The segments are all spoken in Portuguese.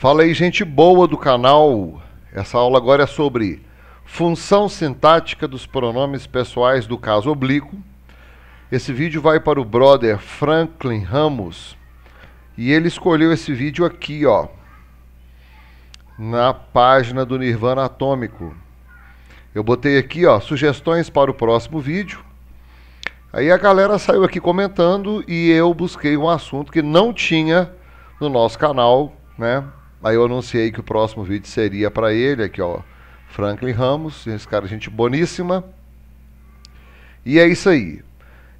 Fala aí, gente boa do canal. Essa aula agora é sobre função sintática dos pronomes pessoais do caso oblíquo. Esse vídeo vai para o brother Franklin Ramos e ele escolheu esse vídeo aqui, ó, na página do Nirvana Atômico. Eu botei aqui, ó, sugestões para o próximo vídeo. Aí a galera saiu aqui comentando e eu busquei um assunto que não tinha no nosso canal, né? Aí eu anunciei que o próximo vídeo seria para ele, aqui ó, Franklin Ramos, esse cara gente boníssima. E é isso aí.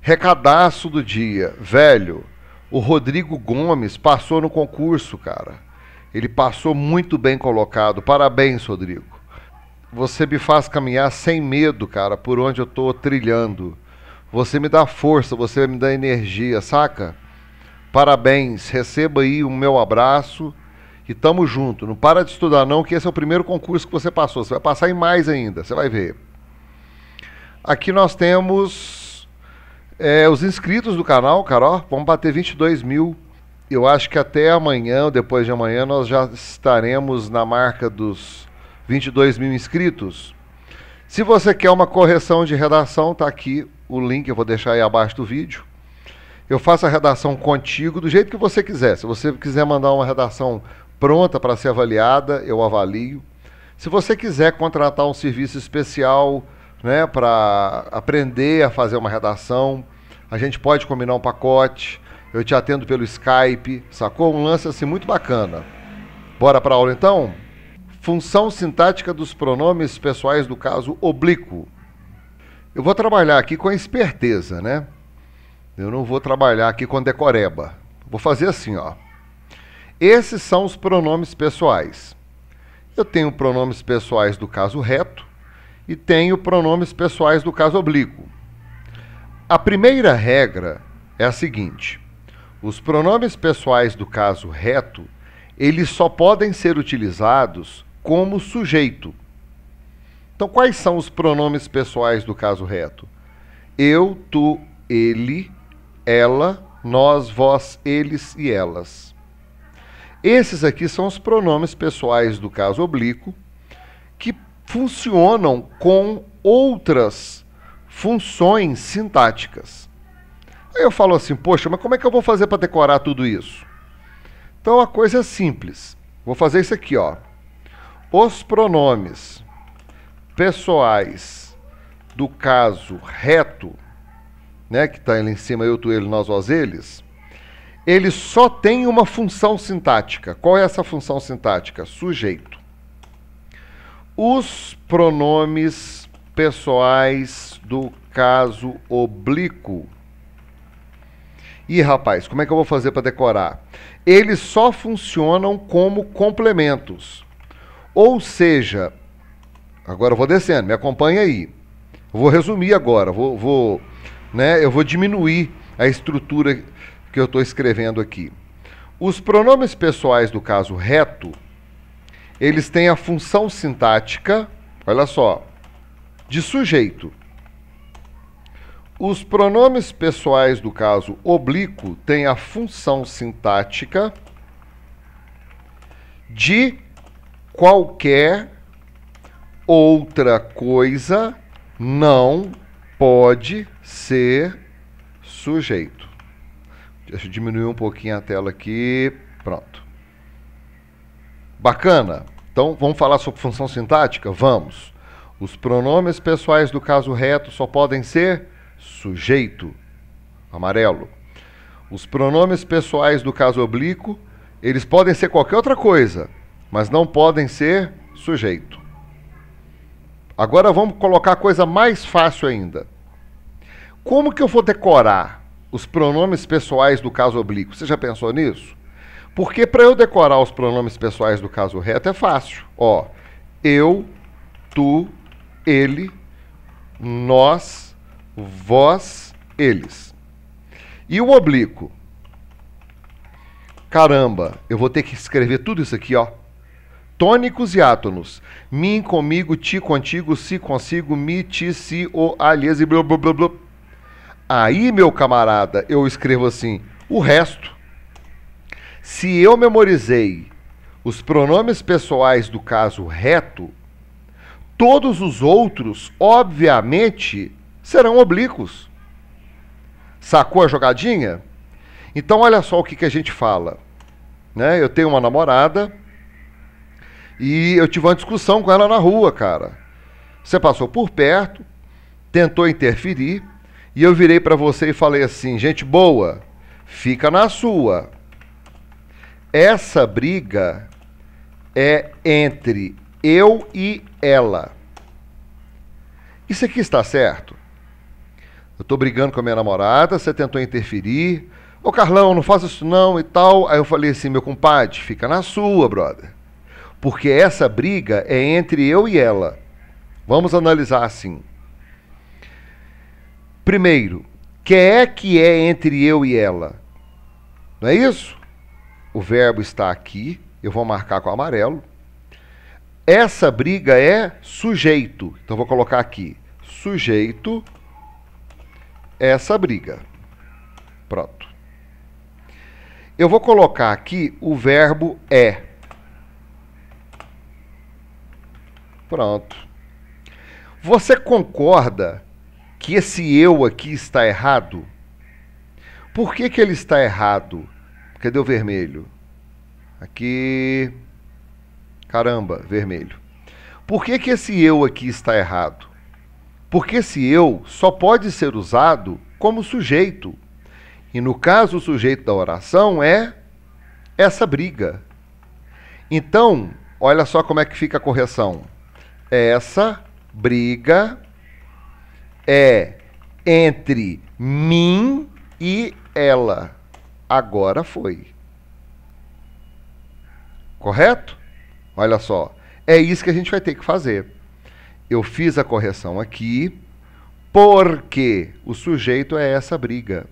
Recadaço do dia, velho. O Rodrigo Gomes passou no concurso, cara. Ele passou muito bem colocado. Parabéns, Rodrigo. Você me faz caminhar sem medo, cara, por onde eu tô trilhando. Você me dá força, você me dá energia, saca? Parabéns. Receba aí o meu abraço que tamo junto. Não para de estudar não, que esse é o primeiro concurso que você passou. Você vai passar em mais ainda, você vai ver. Aqui nós temos é, os inscritos do canal, Carol. Vamos bater 22 mil. Eu acho que até amanhã, depois de amanhã, nós já estaremos na marca dos 22 mil inscritos. Se você quer uma correção de redação, tá aqui o link, eu vou deixar aí abaixo do vídeo. Eu faço a redação contigo do jeito que você quiser. Se você quiser mandar uma redação pronta para ser avaliada, eu avalio. Se você quiser contratar um serviço especial né, para aprender a fazer uma redação, a gente pode combinar um pacote. Eu te atendo pelo Skype, sacou? Um lance assim muito bacana. Bora para aula então? Função sintática dos pronomes pessoais do caso oblíquo. Eu vou trabalhar aqui com a esperteza, né? Eu não vou trabalhar aqui com decoreba. Vou fazer assim, ó. Esses são os pronomes pessoais. Eu tenho pronomes pessoais do caso reto e tenho pronomes pessoais do caso oblíquo. A primeira regra é a seguinte: os pronomes pessoais do caso reto, eles só podem ser utilizados como sujeito. Então, quais são os pronomes pessoais do caso reto? Eu, tu, ele, ela, nós, vós, eles e elas. Esses aqui são os pronomes pessoais do caso oblíquo que funcionam com outras funções sintáticas. Aí eu falo assim, poxa, mas como é que eu vou fazer para decorar tudo isso? Então a coisa é simples. Vou fazer isso aqui, ó. Os pronomes pessoais do caso reto, né, que está ali em cima, eu, tu, ele, nós, vós, eles, ele só tem uma função sintática. Qual é essa função sintática? Sujeito. Os pronomes pessoais do caso oblíquo. E rapaz, como é que eu vou fazer para decorar? Eles só funcionam como complementos. Ou seja, agora eu vou descendo, me acompanha aí. Eu vou resumir agora, vou, vou né, eu vou diminuir a estrutura que eu estou escrevendo aqui. Os pronomes pessoais do caso reto, eles têm a função sintática, olha só, de sujeito. Os pronomes pessoais do caso oblíquo têm a função sintática de qualquer outra coisa não pode ser sujeito. Deixa eu diminuir um pouquinho a tela aqui. Pronto. Bacana. Então, vamos falar sobre função sintática? Vamos. Os pronomes pessoais do caso reto só podem ser sujeito, amarelo. Os pronomes pessoais do caso oblíquo, eles podem ser qualquer outra coisa, mas não podem ser sujeito. Agora vamos colocar a coisa mais fácil ainda. Como que eu vou decorar os pronomes pessoais do caso oblíquo. Você já pensou nisso? Porque para eu decorar os pronomes pessoais do caso reto é fácil. Ó, eu, tu, ele, nós, vós, eles. E o oblíquo? Caramba, eu vou ter que escrever tudo isso aqui, ó. Tônicos e átonos. Mim, comigo, ti, contigo, si, consigo, mi, ti, si, o, aliás e blá, blá, blá, blá. Aí, meu camarada, eu escrevo assim: o resto. Se eu memorizei os pronomes pessoais do caso reto, todos os outros, obviamente, serão oblíquos. Sacou a jogadinha? Então, olha só o que, que a gente fala. Né? Eu tenho uma namorada e eu tive uma discussão com ela na rua, cara. Você passou por perto, tentou interferir e eu virei para você e falei assim: gente boa, fica na sua. Essa briga é entre eu e ela. Isso aqui está certo? Eu estou brigando com a minha namorada, você tentou interferir. Ô Carlão, não faça isso não e tal. Aí eu falei assim: meu compadre, fica na sua, brother. Porque essa briga é entre eu e ela. Vamos analisar assim. Primeiro, que é que é entre eu e ela? Não é isso? O verbo está aqui, eu vou marcar com amarelo. Essa briga é sujeito. Então vou colocar aqui sujeito essa briga. Pronto. Eu vou colocar aqui o verbo é. Pronto. Você concorda que esse eu aqui está errado? Por que, que ele está errado? Cadê o vermelho? Aqui. Caramba, vermelho. Por que, que esse eu aqui está errado? Porque esse eu só pode ser usado como sujeito. E no caso, o sujeito da oração é essa briga. Então, olha só como é que fica a correção. É essa briga é entre mim e ela. Agora foi. Correto? Olha só. É isso que a gente vai ter que fazer. Eu fiz a correção aqui, porque o sujeito é essa briga.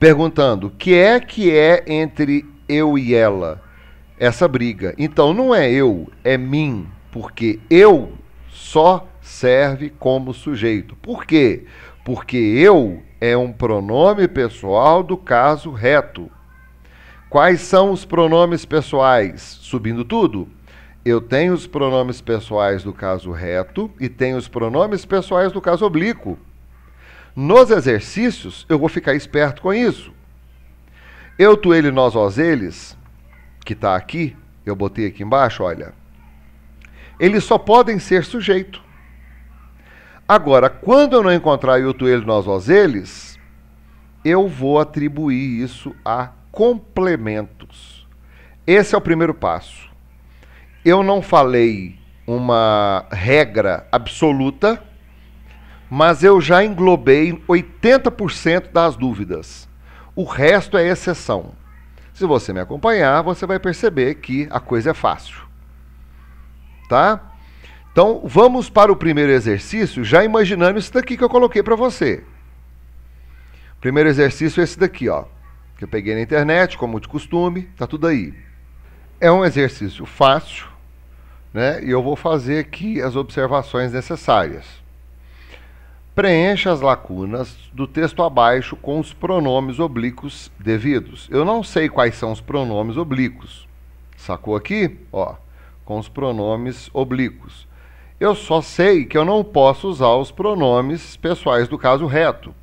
Perguntando: o que é que é entre eu e ela? Essa briga. Então não é eu, é mim. Porque eu só serve como sujeito. Por quê? Porque eu é um pronome pessoal do caso reto. Quais são os pronomes pessoais? Subindo tudo. Eu tenho os pronomes pessoais do caso reto e tenho os pronomes pessoais do caso oblíquo. Nos exercícios, eu vou ficar esperto com isso. Eu, tu, ele, nós, vós, eles, que está aqui, eu botei aqui embaixo, olha. Eles só podem ser sujeito. Agora, quando eu não encontrar o Yutueles eles, eu vou atribuir isso a complementos. Esse é o primeiro passo. Eu não falei uma regra absoluta, mas eu já englobei 80% das dúvidas. O resto é exceção. Se você me acompanhar, você vai perceber que a coisa é fácil. Tá? Então, vamos para o primeiro exercício, já imaginando isso daqui que eu coloquei para você. Primeiro exercício é esse daqui, ó, que eu peguei na internet, como de costume, tá tudo aí. É um exercício fácil, né? E eu vou fazer aqui as observações necessárias. Preencha as lacunas do texto abaixo com os pronomes oblíquos devidos. Eu não sei quais são os pronomes oblíquos. Sacou aqui? Ó, com os pronomes oblíquos. Eu só sei que eu não posso usar os pronomes pessoais do caso reto.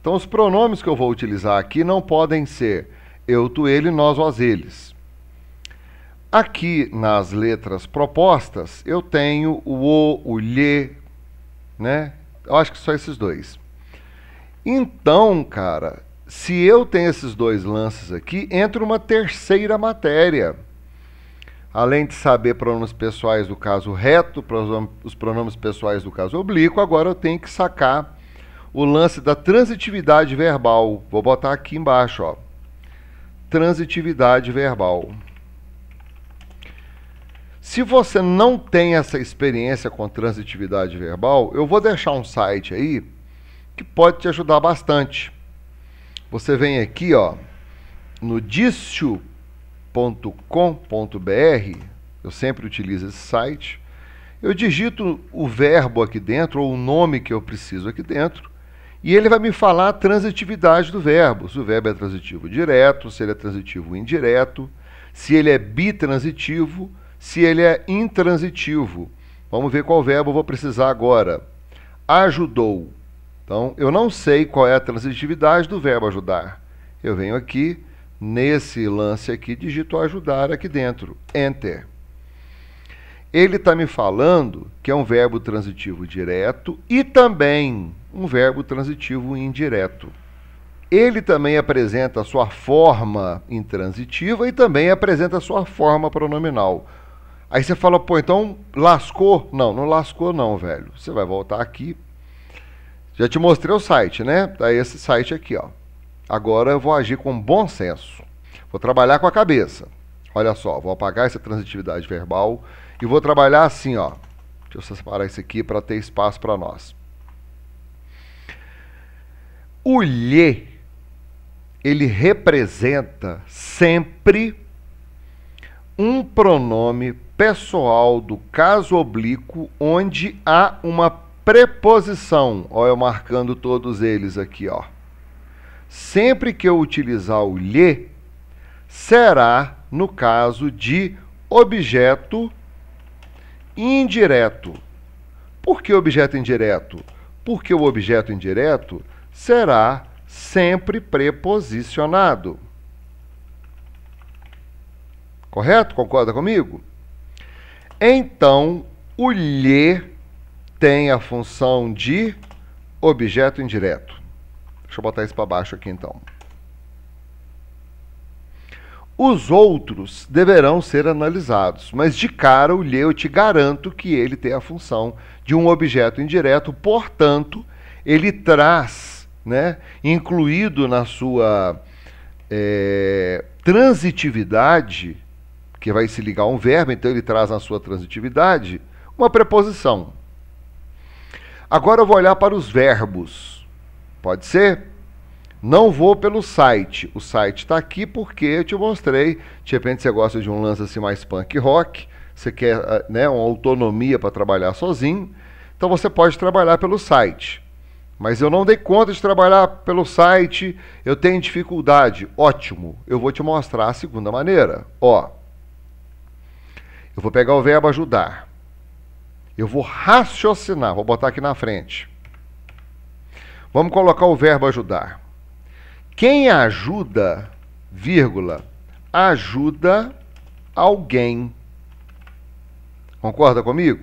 Então, os pronomes que eu vou utilizar aqui não podem ser eu, tu, ele, nós, vós, eles. Aqui nas letras propostas, eu tenho o o, o lhe, né? Eu acho que só esses dois. Então, cara, se eu tenho esses dois lances aqui, entra uma terceira matéria além de saber pronomes pessoais do caso reto, os pronomes pessoais do caso oblíquo, agora eu tenho que sacar o lance da transitividade verbal. Vou botar aqui embaixo, ó. Transitividade verbal. Se você não tem essa experiência com transitividade verbal, eu vou deixar um site aí que pode te ajudar bastante. Você vem aqui, ó, no dicio com.br. eu sempre utilizo esse site. Eu digito o verbo aqui dentro, ou o nome que eu preciso aqui dentro, e ele vai me falar a transitividade do verbo. Se o verbo é transitivo direto, se ele é transitivo indireto, se ele é bitransitivo, se ele é intransitivo. Vamos ver qual verbo eu vou precisar agora. Ajudou. Então, eu não sei qual é a transitividade do verbo ajudar. Eu venho aqui, nesse lance aqui, digito ajudar aqui dentro. Enter. Ele está me falando que é um verbo transitivo direto e também um verbo transitivo indireto. Ele também apresenta a sua forma intransitiva e também apresenta a sua forma pronominal. Aí você fala, pô, então lascou? Não, não lascou não, velho. Você vai voltar aqui. Já te mostrei o site, né? Tá esse site aqui, ó. Agora eu vou agir com bom senso. Vou trabalhar com a cabeça. Olha só, vou apagar essa transitividade verbal e vou trabalhar assim, ó. Deixa eu separar isso aqui para ter espaço para nós. O lhe, ele representa sempre um pronome pessoal do caso oblíquo onde há uma preposição. Olha, eu marcando todos eles aqui, ó sempre que eu utilizar o lhe, será no caso de objeto indireto. Por que objeto indireto? Porque o objeto indireto será sempre preposicionado. Correto? Concorda comigo? Então, o lhe tem a função de objeto indireto. Deixa eu botar isso para baixo aqui então. Os outros deverão ser analisados, mas de cara o Leu te garanto que ele tem a função de um objeto indireto, portanto, ele traz, né, incluído na sua é, transitividade, que vai se ligar a um verbo, então ele traz na sua transitividade uma preposição. Agora eu vou olhar para os verbos. Pode ser? Não vou pelo site. O site está aqui porque eu te mostrei. De repente você gosta de um lance assim mais punk rock. Você quer ah, né, uma autonomia para trabalhar sozinho. Então você pode trabalhar pelo site. Mas eu não dei conta de trabalhar pelo site. Eu tenho dificuldade. Ótimo. Eu vou te mostrar a segunda maneira. Ó. Eu vou pegar o verbo ajudar. Eu vou raciocinar. Vou botar aqui na frente. Vamos colocar o verbo ajudar. Quem ajuda, vírgula, ajuda alguém. Concorda comigo?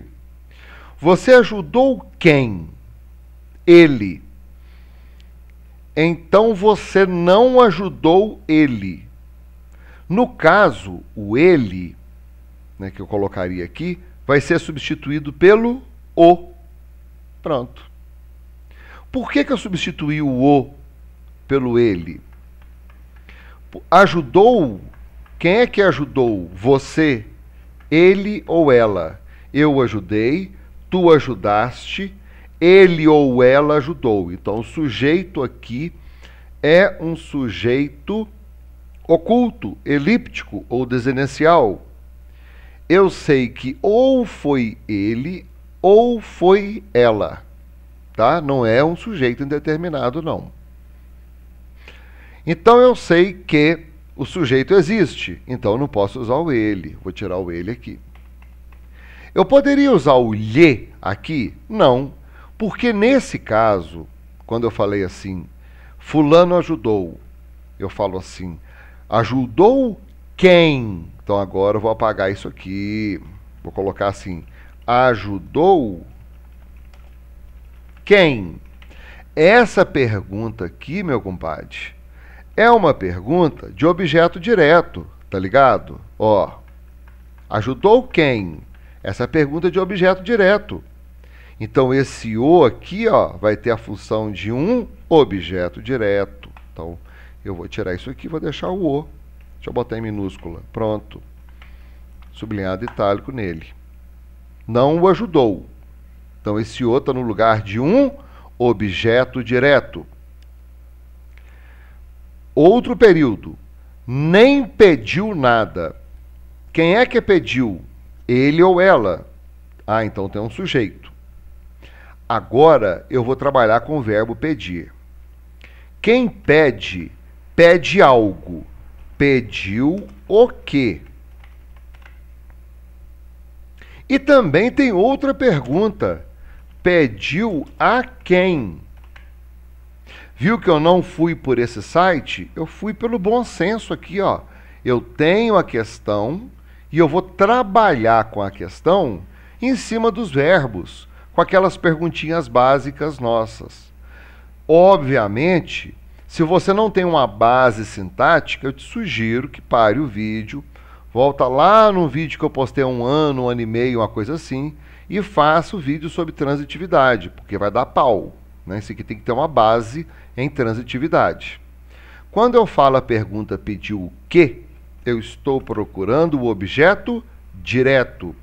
Você ajudou quem? Ele. Então você não ajudou ele. No caso, o ele, né, que eu colocaria aqui, vai ser substituído pelo o. Pronto. Por que, que eu substituí o o pelo ele? Ajudou? Quem é que ajudou? Você, ele ou ela? Eu ajudei, tu ajudaste, ele ou ela ajudou. Então, o sujeito aqui é um sujeito oculto, elíptico ou desinencial. Eu sei que ou foi ele ou foi ela tá? Não é um sujeito indeterminado, não. Então eu sei que o sujeito existe, então eu não posso usar o ele. Vou tirar o ele aqui. Eu poderia usar o lhe aqui? Não, porque nesse caso, quando eu falei assim, fulano ajudou, eu falo assim, ajudou quem? Então agora eu vou apagar isso aqui, vou colocar assim, ajudou quem? Essa pergunta aqui, meu compadre, é uma pergunta de objeto direto, tá ligado? Ó, ajudou quem? Essa pergunta é de objeto direto. Então esse o aqui, ó, vai ter a função de um objeto direto. Então eu vou tirar isso aqui, vou deixar o o. Deixa eu botar em minúscula. Pronto. Sublinhado itálico nele. Não o ajudou. Então, esse O está no lugar de um objeto direto. Outro período. Nem pediu nada. Quem é que pediu? Ele ou ela? Ah, então tem um sujeito. Agora eu vou trabalhar com o verbo pedir. Quem pede, pede algo. Pediu o quê? E também tem outra pergunta pediu a quem? Viu que eu não fui por esse site? Eu fui pelo bom senso aqui, ó. Eu tenho a questão e eu vou trabalhar com a questão em cima dos verbos, com aquelas perguntinhas básicas nossas. Obviamente, se você não tem uma base sintática, eu te sugiro que pare o vídeo, volta lá no vídeo que eu postei há um ano, um ano e meio, uma coisa assim, e faço vídeo sobre transitividade, porque vai dar pau. Né? Isso aqui tem que ter uma base em transitividade. Quando eu falo a pergunta pediu o quê, eu estou procurando o objeto direto.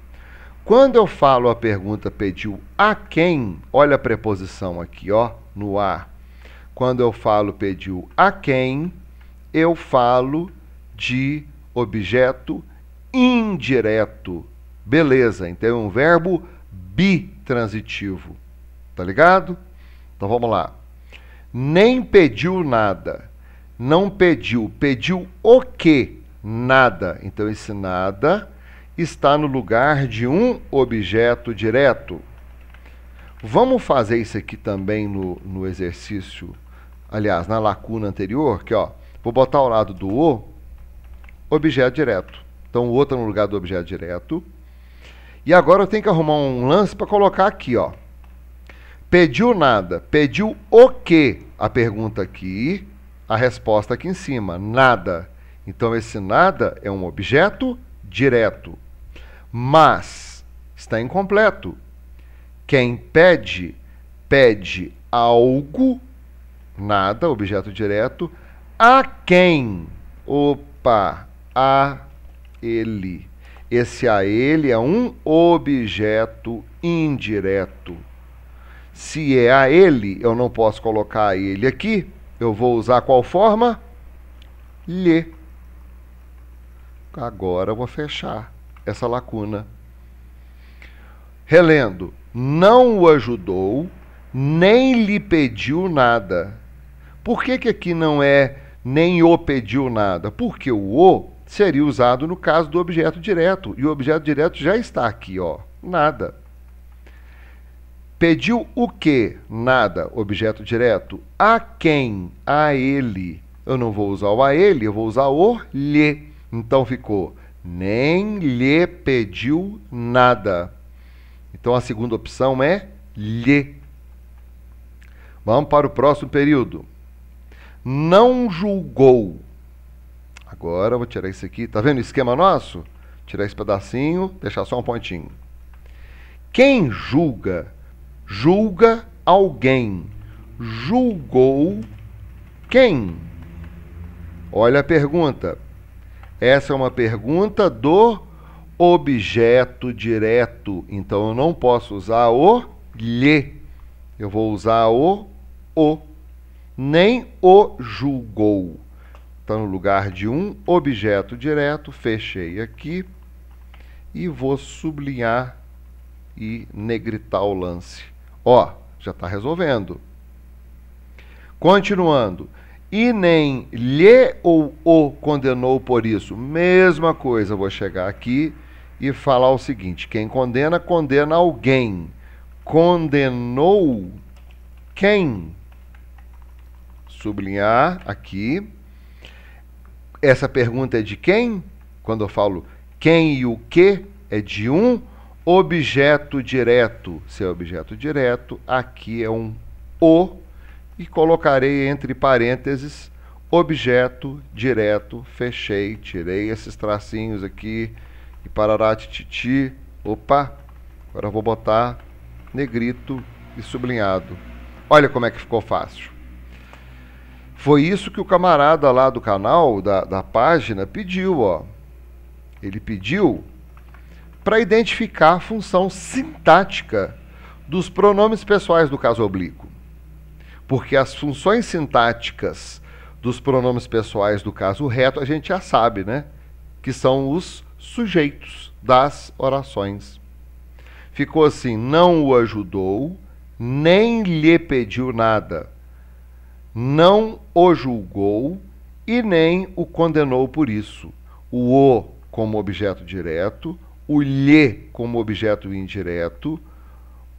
Quando eu falo a pergunta pediu a quem, olha a preposição aqui, ó, no a. Quando eu falo pediu a quem, eu falo de objeto indireto. Beleza, então é um verbo bitransitivo. Tá ligado? Então vamos lá. Nem pediu nada. Não pediu. Pediu o quê? Nada. Então esse nada está no lugar de um objeto direto. Vamos fazer isso aqui também no, no exercício, aliás, na lacuna anterior, que ó, vou botar ao lado do O, objeto direto. Então o outro é no lugar do objeto direto. E agora eu tenho que arrumar um lance para colocar aqui, ó. Pediu nada. Pediu o quê? A pergunta aqui, a resposta aqui em cima. Nada. Então esse nada é um objeto direto. Mas está incompleto. Quem pede, pede algo, nada, objeto direto, a quem? Opa, a ele. Esse a ele é um objeto indireto. Se é a ele, eu não posso colocar ele aqui. Eu vou usar qual forma? Lhe. Agora eu vou fechar essa lacuna. Relendo, não o ajudou, nem lhe pediu nada. Por que, que aqui não é nem o pediu nada? Porque o o seria usado no caso do objeto direto. E o objeto direto já está aqui, ó. Nada. Pediu o que? Nada. Objeto direto. A quem? A ele. Eu não vou usar o a ele, eu vou usar o lhe. Então ficou. Nem lhe pediu nada. Então a segunda opção é lhe. Vamos para o próximo período. Não julgou. Agora vou tirar isso aqui. Tá vendo o esquema nosso? Tirar esse pedacinho, deixar só um pontinho. Quem julga? Julga alguém. Julgou quem? Olha a pergunta. Essa é uma pergunta do objeto direto. Então eu não posso usar o lhe. Eu vou usar o o. Nem o julgou. Está no lugar de um objeto direto, fechei aqui e vou sublinhar e negritar o lance. Ó, já está resolvendo. Continuando. E nem lhe ou o condenou por isso. Mesma coisa, vou chegar aqui e falar o seguinte: quem condena, condena alguém. Condenou quem? Sublinhar aqui essa pergunta é de quem? Quando eu falo quem e o que, é de um objeto direto. Se é objeto direto, aqui é um o e colocarei entre parênteses objeto direto. Fechei, tirei esses tracinhos aqui e parará tititi. Opa, agora vou botar negrito e sublinhado. Olha como é que ficou fácil. Foi isso que o camarada lá do canal, da, da página, pediu, ó. Ele pediu para identificar a função sintática dos pronomes pessoais do caso oblíquo. Porque as funções sintáticas dos pronomes pessoais do caso reto a gente já sabe, né? Que são os sujeitos das orações. Ficou assim: não o ajudou, nem lhe pediu nada não o julgou e nem o condenou por isso. O o como objeto direto, o lhe como objeto indireto,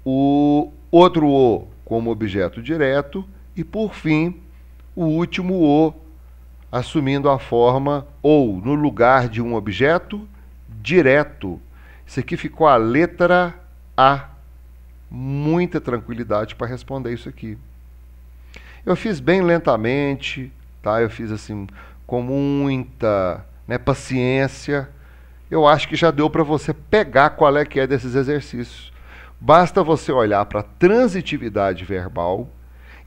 o outro o como objeto direto e, por fim, o último o assumindo a forma ou no lugar de um objeto direto. Isso aqui ficou a letra A. Muita tranquilidade para responder isso aqui. Eu fiz bem lentamente, tá? Eu fiz assim com muita né, paciência. Eu acho que já deu para você pegar qual é que é desses exercícios. Basta você olhar para a transitividade verbal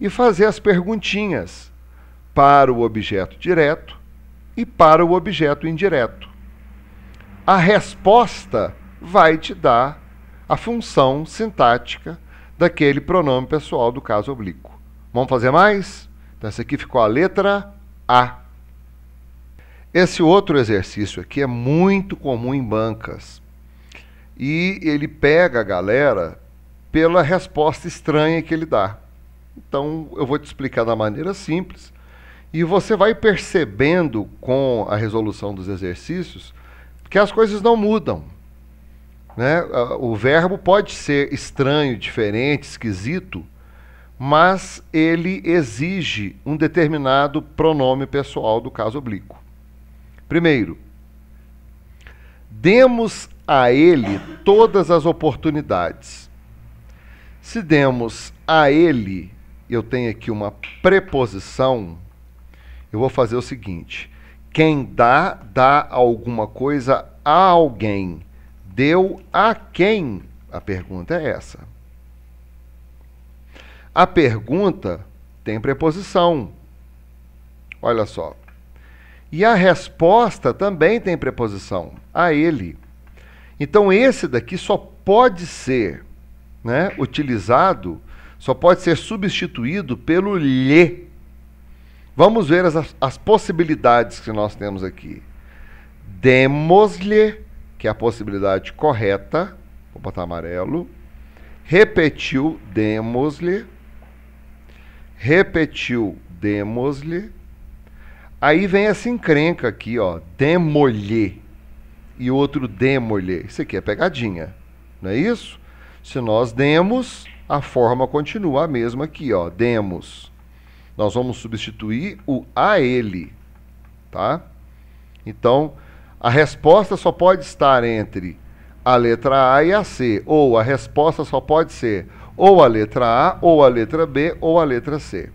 e fazer as perguntinhas para o objeto direto e para o objeto indireto. A resposta vai te dar a função sintática daquele pronome pessoal do caso oblíquo. Vamos fazer mais? Então, essa aqui ficou a letra A. Esse outro exercício aqui é muito comum em bancas. E ele pega a galera pela resposta estranha que ele dá. Então, eu vou te explicar da maneira simples. E você vai percebendo com a resolução dos exercícios que as coisas não mudam. Né? Ah, o verbo pode ser estranho, diferente, esquisito, mas ele exige um determinado pronome pessoal do caso oblíquo. Primeiro, demos a ele todas as oportunidades. Se demos a ele, eu tenho aqui uma preposição, eu vou fazer o seguinte: quem dá, dá alguma coisa a alguém. Deu a quem? A pergunta é essa. A pergunta tem preposição. Olha só. E a resposta também tem preposição a ele. Então esse daqui só pode ser, né, utilizado, só pode ser substituído pelo lhe. Vamos ver as, as possibilidades que nós temos aqui. Demos-lhe, que é a possibilidade correta, vou botar amarelo. Repetiu, demos-lhe repetiu demos-lhe. Aí vem essa encrenca aqui, ó, demolhe e outro demolhe. Isso aqui é pegadinha, não é isso? Se nós demos, a forma continua a mesma aqui, ó, demos. Nós vamos substituir o a ele, tá? Então, a resposta só pode estar entre a letra A e a C, ou a resposta só pode ser ou a letra A, ou a letra B, ou a letra C.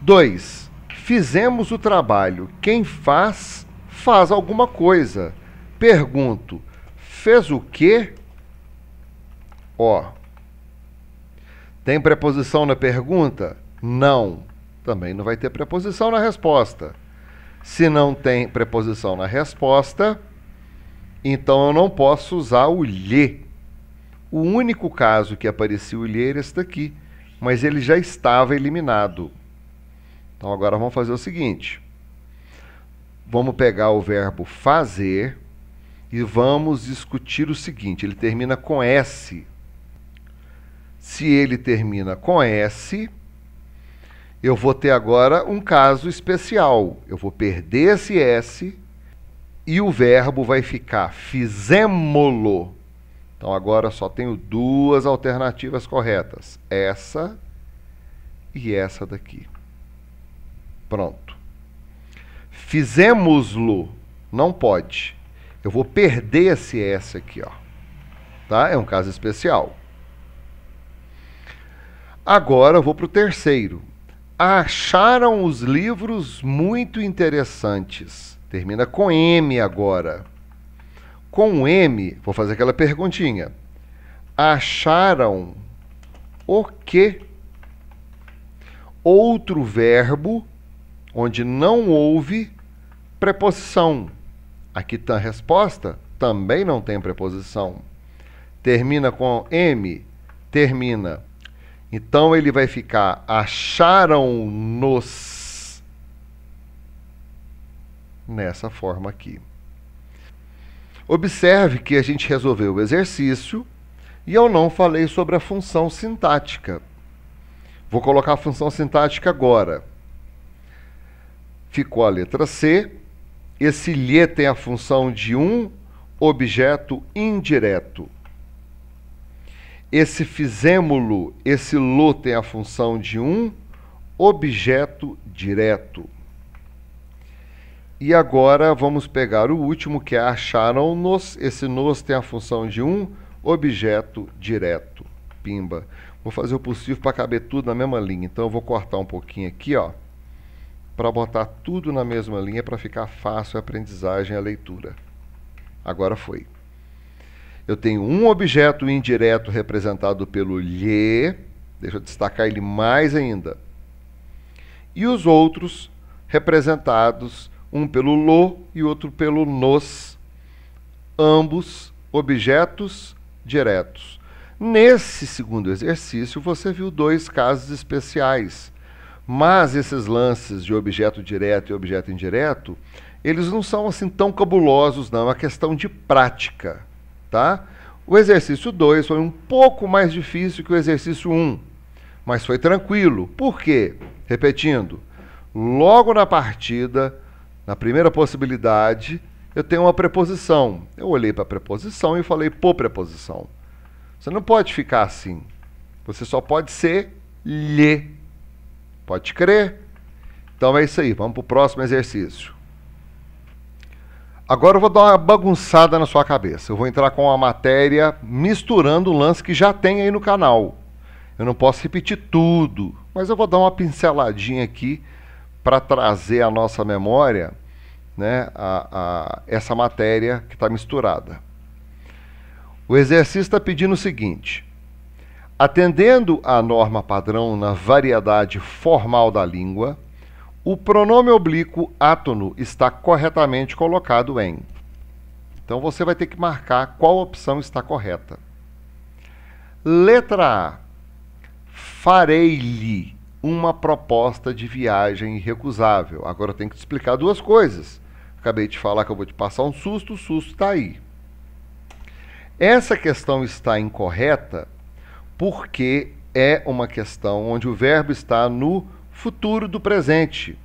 2. Fizemos o trabalho. Quem faz, faz alguma coisa. Pergunto: fez o quê? Ó. Tem preposição na pergunta? Não. Também não vai ter preposição na resposta. Se não tem preposição na resposta, então eu não posso usar o lhe. O único caso que apareceu era esse aqui, mas ele já estava eliminado. Então agora vamos fazer o seguinte. Vamos pegar o verbo fazer e vamos discutir o seguinte, ele termina com S. Se ele termina com S, eu vou ter agora um caso especial. Eu vou perder esse S e o verbo vai ficar fizêmolo então agora só tenho duas alternativas corretas: essa e essa daqui. Pronto. Fizemos-lo. Não pode. Eu vou perder esse S aqui, ó. Tá? É um caso especial. Agora eu vou para o terceiro. Acharam os livros muito interessantes. Termina com M agora. Com M, vou fazer aquela perguntinha. Acharam o que? Outro verbo onde não houve preposição. Aqui está a resposta, também não tem preposição. Termina com M, termina. Então ele vai ficar acharam-nos nessa forma aqui. Observe que a gente resolveu o exercício e eu não falei sobre a função sintática. Vou colocar a função sintática agora. Ficou a letra C. Esse lhe tem a função de um objeto indireto. Esse fizémo-lo, esse lo tem a função de um objeto direto. E agora vamos pegar o último que é acharam-nos. Esse nos tem a função de um objeto direto. Pimba. Vou fazer o possível para caber tudo na mesma linha. Então eu vou cortar um pouquinho aqui, ó, para botar tudo na mesma linha para ficar fácil a aprendizagem e a leitura. Agora foi. Eu tenho um objeto indireto representado pelo lhe, deixa eu destacar ele mais ainda. E os outros representados um pelo lo e outro pelo nos, ambos objetos diretos. Nesse segundo exercício, você viu dois casos especiais, mas esses lances de objeto direto e objeto indireto, eles não são assim tão cabulosos, não, é uma questão de prática, tá? O exercício 2 foi um pouco mais difícil que o exercício 1, um, mas foi tranquilo. Por quê? Repetindo, logo na partida, na primeira possibilidade, eu tenho uma preposição. Eu olhei para a preposição e falei pô preposição. Você não pode ficar assim. Você só pode ser lhe. Pode crer? Então é isso aí. Vamos para o próximo exercício. Agora eu vou dar uma bagunçada na sua cabeça. Eu vou entrar com uma matéria misturando o lance que já tem aí no canal. Eu não posso repetir tudo, mas eu vou dar uma pinceladinha aqui para trazer à nossa memória né, a, a, essa matéria que está misturada. O exercício está pedindo o seguinte: atendendo à norma padrão na variedade formal da língua, o pronome oblíquo átono está corretamente colocado em. Então você vai ter que marcar qual opção está correta. Letra A. Farei-lhe uma proposta de viagem irrecusável. Agora tem que te explicar duas coisas. Acabei de falar que eu vou te passar um susto, o susto está aí. Essa questão está incorreta porque é uma questão onde o verbo está no futuro do presente.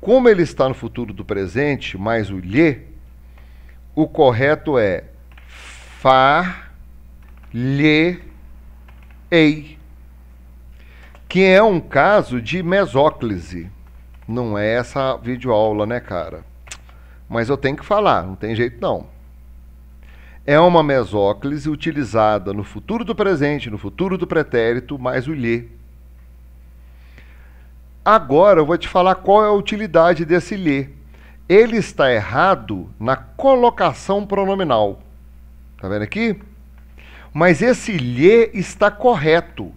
Como ele está no futuro do presente, mais o lhe, o correto é far-lhe-ei, que é um caso de mesóclise não é essa videoaula, né, cara? Mas eu tenho que falar, não tem jeito não. É uma mesóclise utilizada no futuro do presente, no futuro do pretérito, mais o lhe. Agora eu vou te falar qual é a utilidade desse lhe. Ele está errado na colocação pronominal. Tá vendo aqui? Mas esse lhe está correto,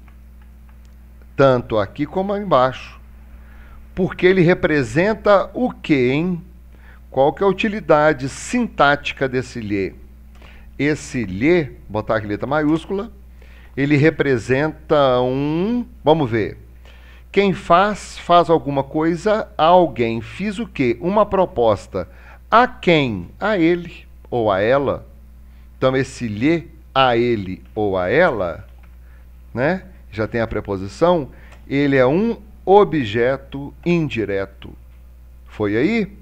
tanto aqui como embaixo porque ele representa o que, hein? Qual que é a utilidade sintática desse lhe? Esse lhe, botar aqui letra maiúscula, ele representa um. Vamos ver. Quem faz, faz alguma coisa a alguém. Fiz o quê? Uma proposta. A quem? A ele ou a ela. Então, esse lhe, a ele ou a ela, né? Já tem a preposição. Ele é um objeto indireto. Foi aí?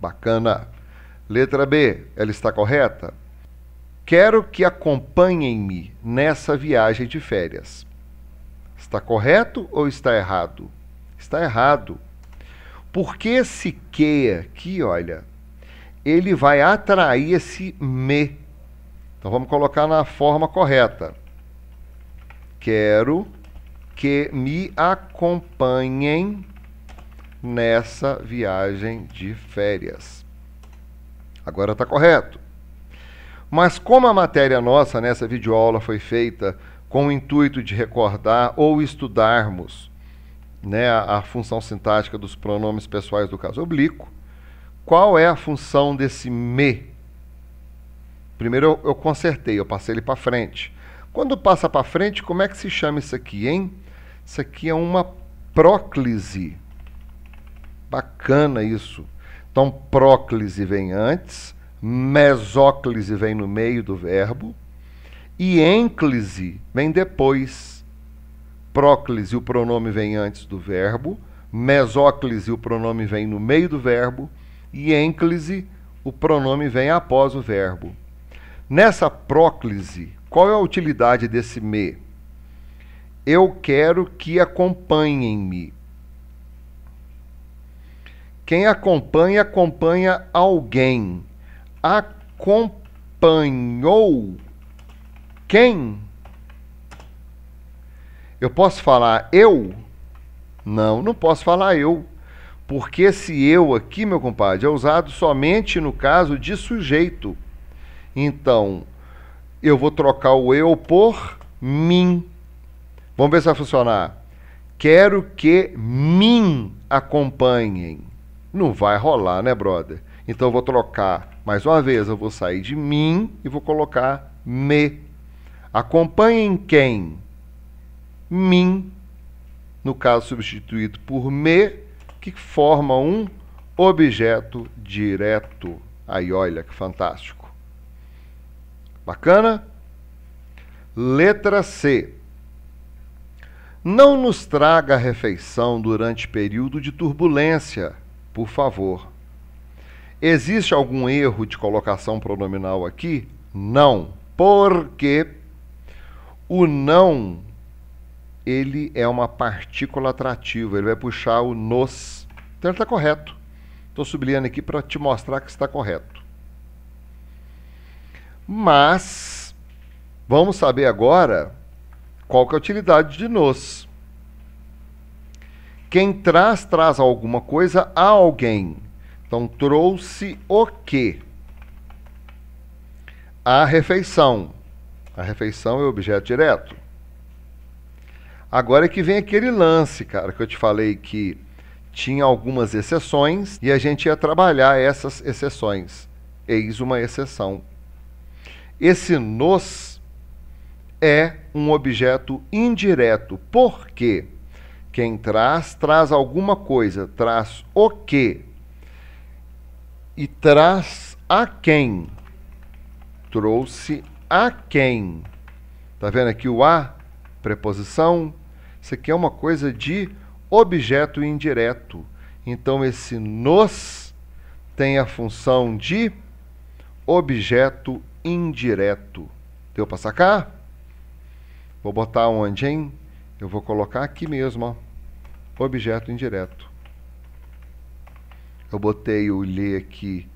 Bacana. Letra B, ela está correta? Quero que acompanhem-me nessa viagem de férias. Está correto ou está errado? Está errado. Porque esse que aqui, olha, ele vai atrair esse me. Então vamos colocar na forma correta. Quero que me acompanhem nessa viagem de férias. Agora está correto. Mas como a matéria nossa nessa videoaula foi feita com o intuito de recordar ou estudarmos né, a, a função sintática dos pronomes pessoais do caso oblíquo, qual é a função desse me? Primeiro eu, eu consertei, eu passei ele para frente. Quando passa para frente, como é que se chama isso aqui, hein? Isso aqui é uma próclise. Bacana isso. Então, próclise vem antes, mesóclise vem no meio do verbo e ênclise vem depois. Próclise, o pronome vem antes do verbo, mesóclise, o pronome vem no meio do verbo e ênclise, o pronome vem após o verbo. Nessa próclise, qual é a utilidade desse me? Eu quero que acompanhem-me. Quem acompanha, acompanha alguém. Acompanhou quem? Eu posso falar eu? Não, não posso falar eu. Porque esse eu aqui, meu compadre, é usado somente no caso de sujeito. Então, eu vou trocar o eu por mim. Vamos ver se vai funcionar. Quero que mim acompanhem. Não vai rolar, né, brother? Então eu vou trocar mais uma vez. Eu vou sair de mim e vou colocar me. Acompanhem quem? Mim. No caso, substituído por me, que forma um objeto direto. Aí, olha que fantástico. Bacana? Letra C. Não nos traga refeição durante período de turbulência, por favor. Existe algum erro de colocação pronominal aqui? Não, porque o não ele é uma partícula atrativa, ele vai puxar o nos. Então ele está correto. Estou sublinhando aqui para te mostrar que está correto. Mas vamos saber agora qual que é a utilidade de nos? Quem traz, traz alguma coisa a alguém. Então, trouxe o quê? A refeição. A refeição é o objeto direto. Agora é que vem aquele lance, cara, que eu te falei que tinha algumas exceções e a gente ia trabalhar essas exceções. Eis uma exceção. Esse nos é um objeto indireto. Por quê? Quem traz, traz alguma coisa, traz o quê? E traz a quem? Trouxe a quem? Tá vendo aqui o a, preposição? Isso aqui é uma coisa de objeto indireto. Então esse nos tem a função de objeto indireto. Deu para sacar? Vou botar onde, hein? Eu vou colocar aqui mesmo, ó. Objeto indireto. Eu botei o lê aqui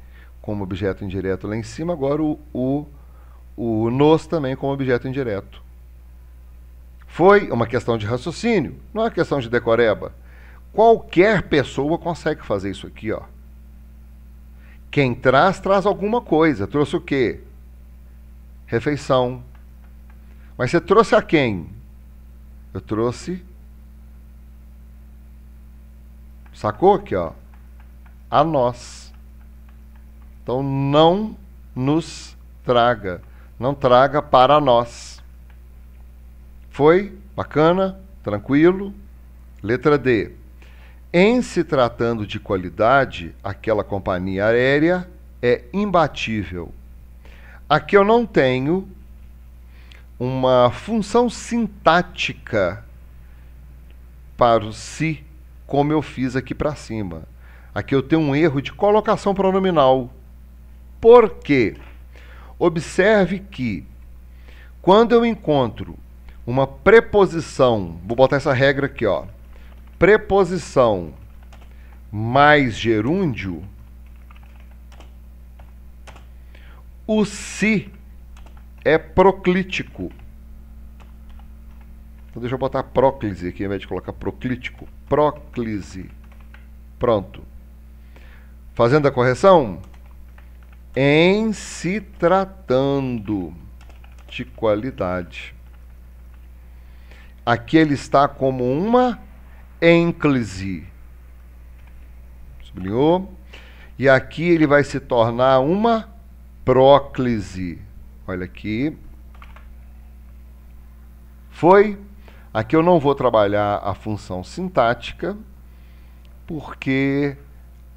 como objeto indireto lá em cima, agora o, o, o nos também como objeto indireto. Foi uma questão de raciocínio, não é uma questão de decoreba. Qualquer pessoa consegue fazer isso aqui, ó. Quem traz, traz alguma coisa. Trouxe o quê? Refeição, mas você trouxe a quem? Eu trouxe. Sacou aqui, ó? A nós. Então não nos traga. Não traga para nós. Foi? Bacana? Tranquilo? Letra D. Em se tratando de qualidade, aquela companhia aérea é imbatível. Aqui eu não tenho uma função sintática para o si, como eu fiz aqui para cima. Aqui eu tenho um erro de colocação pronominal. Por quê? Observe que quando eu encontro uma preposição, vou botar essa regra aqui, ó. Preposição mais gerúndio, o se si é proclítico. Então deixa eu botar próclise aqui, ao invés de colocar proclítico. Próclise. Pronto. Fazendo a correção? Em se tratando de qualidade. Aqui ele está como uma ênclise. Sublinhou. E aqui ele vai se tornar uma próclise. Olha aqui. Foi. Aqui eu não vou trabalhar a função sintática, porque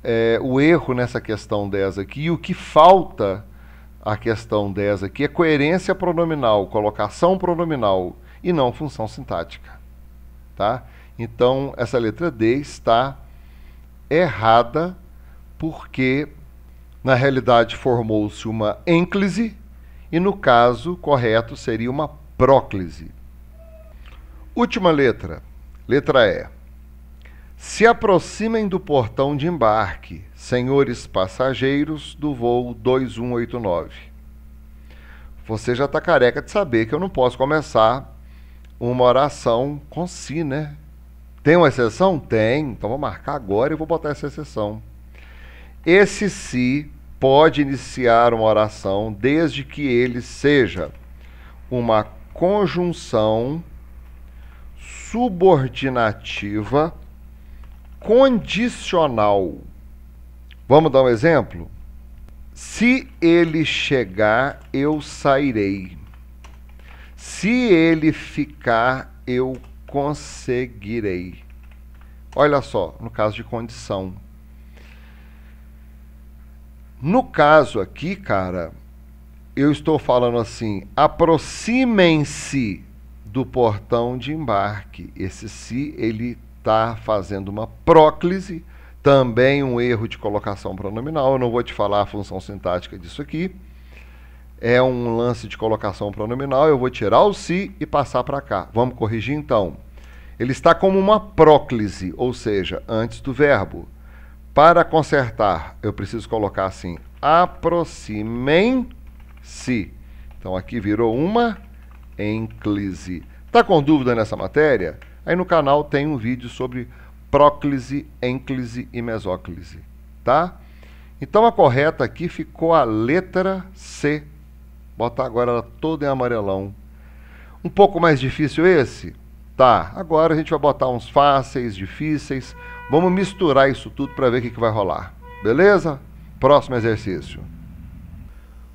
é, o erro nessa questão 10 aqui, e o que falta a questão 10 aqui, é coerência pronominal, colocação pronominal, e não função sintática. Tá? Então, essa letra D está errada, porque na realidade formou-se uma ênclise, e no caso correto seria uma próclise. Última letra, letra E. Se aproximem do portão de embarque, senhores passageiros do voo 2189. Você já está careca de saber que eu não posso começar uma oração com si, né? Tem uma exceção? Tem. Então vou marcar agora e vou botar essa exceção. Esse si pode iniciar uma oração desde que ele seja uma conjunção subordinativa condicional. Vamos dar um exemplo? Se ele chegar, eu sairei. Se ele ficar, eu conseguirei. Olha só, no caso de condição, no caso aqui, cara, eu estou falando assim: aproximem-se do portão de embarque. Esse se ele está fazendo uma próclise, também um erro de colocação pronominal. Eu não vou te falar a função sintática disso aqui. É um lance de colocação pronominal. Eu vou tirar o se e passar para cá. Vamos corrigir então. Ele está como uma próclise, ou seja, antes do verbo. Para consertar, eu preciso colocar assim: aproximem-se. Então aqui virou uma enclise. Tá com dúvida nessa matéria? Aí no canal tem um vídeo sobre próclise, ênclise e mesóclise, tá? Então a correta aqui ficou a letra C. Botar agora ela toda em amarelão. Um pouco mais difícil esse? Tá. Agora a gente vai botar uns fáceis, difíceis. Vamos misturar isso tudo para ver o que, que vai rolar. Beleza? Próximo exercício.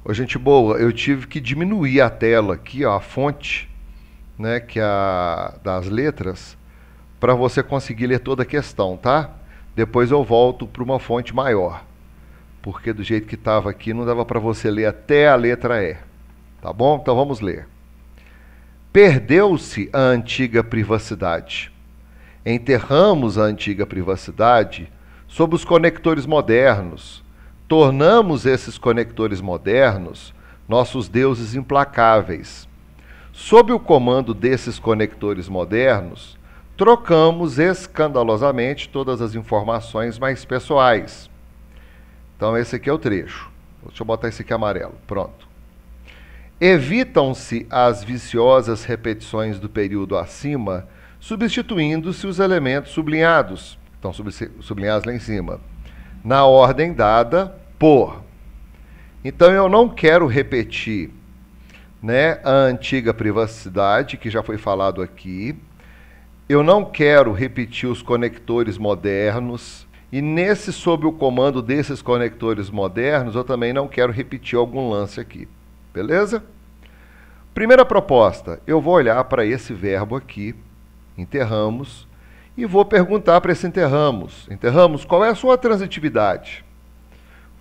Ô, gente boa, eu tive que diminuir a tela aqui, ó, a fonte né, que é a, das letras, para você conseguir ler toda a questão, tá? Depois eu volto para uma fonte maior, porque do jeito que estava aqui não dava para você ler até a letra E. Tá bom? Então vamos ler. Perdeu-se a antiga privacidade Enterramos a antiga privacidade sob os conectores modernos. Tornamos esses conectores modernos nossos deuses implacáveis. Sob o comando desses conectores modernos, trocamos escandalosamente todas as informações mais pessoais. Então, esse aqui é o trecho. Deixa eu botar esse aqui amarelo. Pronto. Evitam-se as viciosas repetições do período acima substituindo-se os elementos sublinhados. Estão sublinhados lá em cima. Na ordem dada por. Então eu não quero repetir né, a antiga privacidade, que já foi falado aqui. Eu não quero repetir os conectores modernos. E nesse, sob o comando desses conectores modernos, eu também não quero repetir algum lance aqui. Beleza? Primeira proposta, eu vou olhar para esse verbo aqui enterramos, e vou perguntar para esse enterramos. Enterramos, qual é a sua transitividade?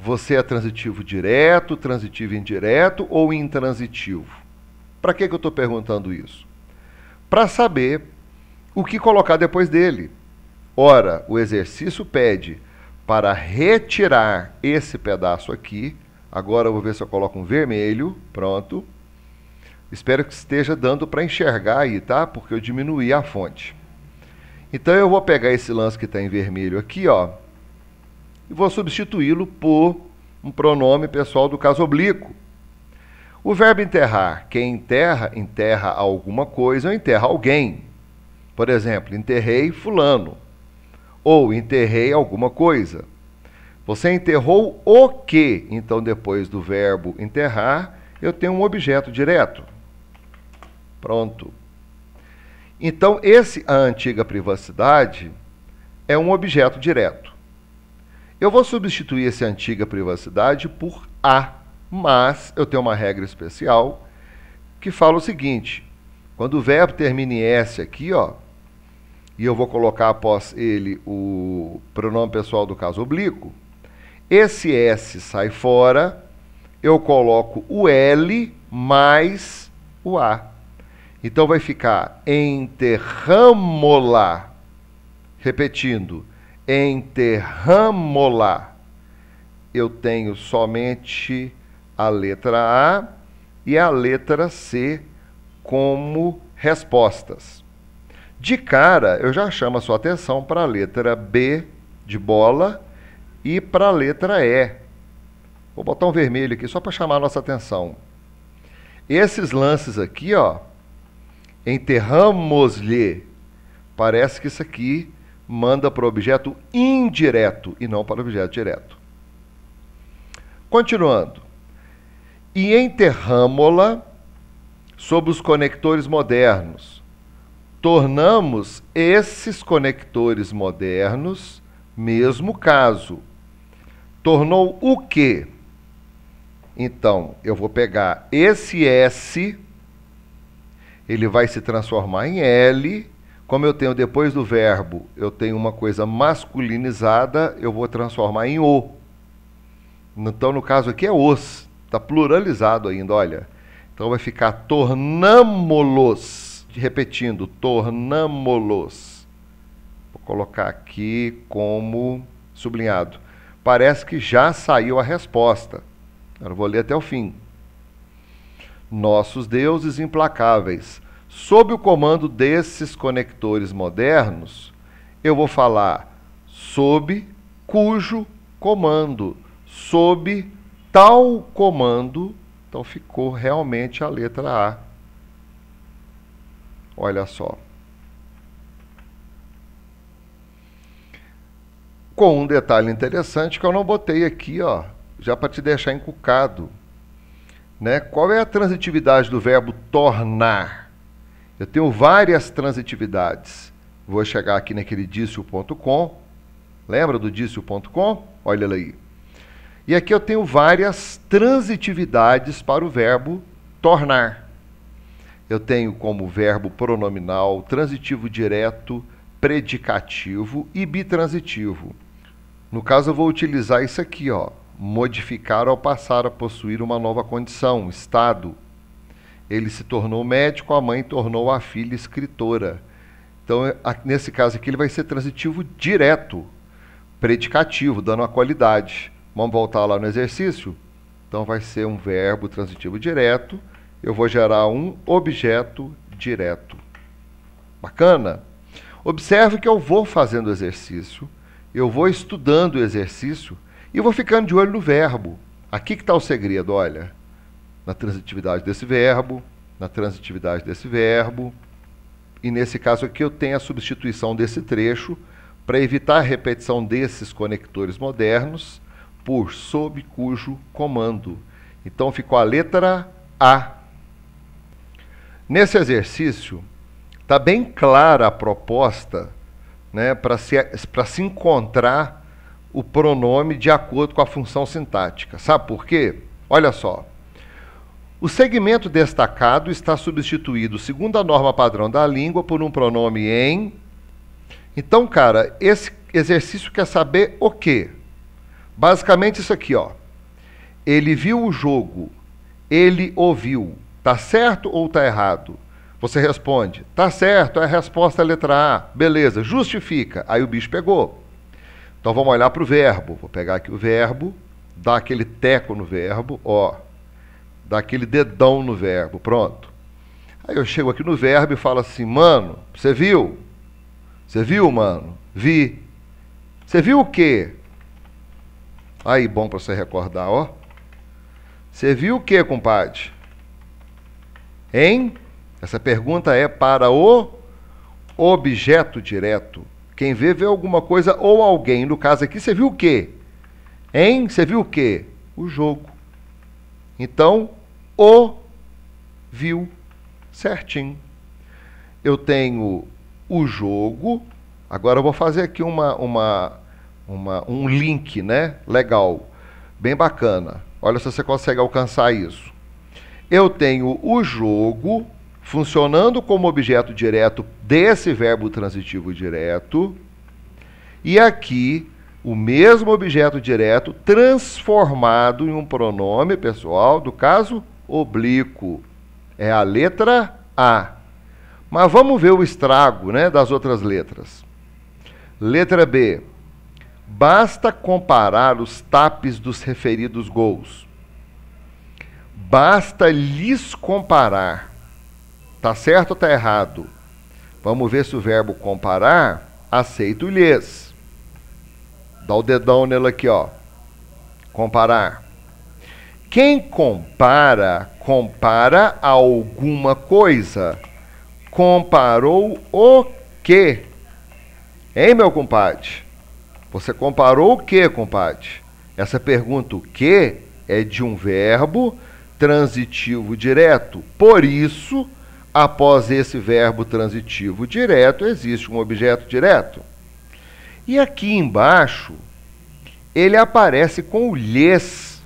Você é transitivo direto, transitivo indireto ou intransitivo? Para que, que eu estou perguntando isso? Para saber o que colocar depois dele. Ora, o exercício pede para retirar esse pedaço aqui. Agora eu vou ver se eu coloco um vermelho. Pronto. Espero que esteja dando para enxergar aí, tá? Porque eu diminuí a fonte. Então eu vou pegar esse lance que está em vermelho aqui, ó, e vou substituí-lo por um pronome pessoal do caso oblíquo. O verbo enterrar, quem enterra, enterra alguma coisa ou enterra alguém. Por exemplo, enterrei fulano ou enterrei alguma coisa. Você enterrou o que? Então, depois do verbo enterrar, eu tenho um objeto direto. Pronto. Então, esse a antiga privacidade é um objeto direto. Eu vou substituir essa antiga privacidade por a, mas eu tenho uma regra especial que fala o seguinte: quando o verbo termina em s aqui, ó, e eu vou colocar após ele o pronome pessoal do caso oblíquo, esse s sai fora, eu coloco o l mais o a. Então vai ficar enterramo Repetindo, enterramo Eu tenho somente a letra A e a letra C como respostas. De cara, eu já chamo a sua atenção para a letra B de bola e para a letra E. Vou botar um vermelho aqui só para chamar a nossa atenção. Esses lances aqui, ó, enterramos-lhe. Parece que isso aqui manda para o objeto indireto e não para o objeto direto. Continuando. E enterramo-la sob os conectores modernos. Tornamos esses conectores modernos mesmo caso. Tornou o quê? Então, eu vou pegar esse S ele vai se transformar em L. Como eu tenho depois do verbo, eu tenho uma coisa masculinizada, eu vou transformar em O. Então, no caso aqui é os, está pluralizado ainda, olha. Então vai ficar tornamolos. repetindo, tornamolos. Vou colocar aqui como sublinhado. Parece que já saiu a resposta. Agora vou ler até o fim nossos deuses implacáveis. Sob o comando desses conectores modernos, eu vou falar sob cujo comando, sob tal comando. Então ficou realmente a letra A. Olha só. Com um detalhe interessante que eu não botei aqui, ó, já para te deixar encucado. Né? Qual é a transitividade do verbo tornar? Eu tenho várias transitividades. Vou chegar aqui naquele dício.com. Lembra do dício.com? Olha aí. E aqui eu tenho várias transitividades para o verbo tornar. Eu tenho como verbo pronominal, transitivo direto, predicativo e bitransitivo. No caso, eu vou utilizar isso aqui, ó modificar ao passar a possuir uma nova condição, estado. Ele se tornou médico, a mãe tornou a filha escritora. Então, nesse caso aqui, ele vai ser transitivo direto, predicativo, dando a qualidade. Vamos voltar lá no exercício? Então, vai ser um verbo transitivo direto. Eu vou gerar um objeto direto. Bacana? Observe que eu vou fazendo o exercício, eu vou estudando o exercício e eu vou ficando de olho no verbo. Aqui que está o segredo, olha. Na transitividade desse verbo, na transitividade desse verbo. E nesse caso aqui eu tenho a substituição desse trecho para evitar a repetição desses conectores modernos por sob cujo comando. Então ficou a letra A. Nesse exercício, está bem clara a proposta né, para se, se encontrar o pronome de acordo com a função sintática. Sabe por quê? Olha só. O segmento destacado está substituído, segundo a norma padrão da língua, por um pronome em. Então, cara, esse exercício quer saber o quê? Basicamente isso aqui, ó. Ele viu o jogo. Ele ouviu. Tá certo ou tá errado? Você responde: "Tá certo", é a resposta é letra A. Beleza, justifica. Aí o bicho pegou. Então vamos olhar para o verbo. Vou pegar aqui o verbo, dar aquele teco no verbo, ó. Dar aquele dedão no verbo, pronto. Aí eu chego aqui no verbo e falo assim, mano, você viu? Você viu, mano? Vi. Você viu o quê? Aí, bom para você recordar, ó. Você viu o quê, compadre? Hein? Essa pergunta é para o objeto direto. Quem vê, vê alguma coisa ou alguém. No caso aqui, você viu o quê? Hein? Você viu o quê? O jogo. Então, o viu certinho. Eu tenho o jogo. Agora eu vou fazer aqui uma, uma, uma, um link, né? Legal. Bem bacana. Olha se você consegue alcançar isso. Eu tenho o jogo funcionando como objeto direto desse verbo transitivo direto, e aqui o mesmo objeto direto transformado em um pronome pessoal, do caso oblíquo. É a letra A. Mas vamos ver o estrago né, das outras letras. Letra B. Basta comparar os tapes dos referidos gols. Basta lhes comparar Tá certo ou tá errado? Vamos ver se o verbo comparar aceito-lhes. Dá o dedão nela aqui, ó. Comparar. Quem compara, compara alguma coisa. Comparou o quê? Hein, meu compadre? Você comparou o quê, compadre? Essa pergunta, o quê, é de um verbo transitivo direto. Por isso, após esse verbo transitivo direto, existe um objeto direto. E aqui embaixo, ele aparece com o lhes.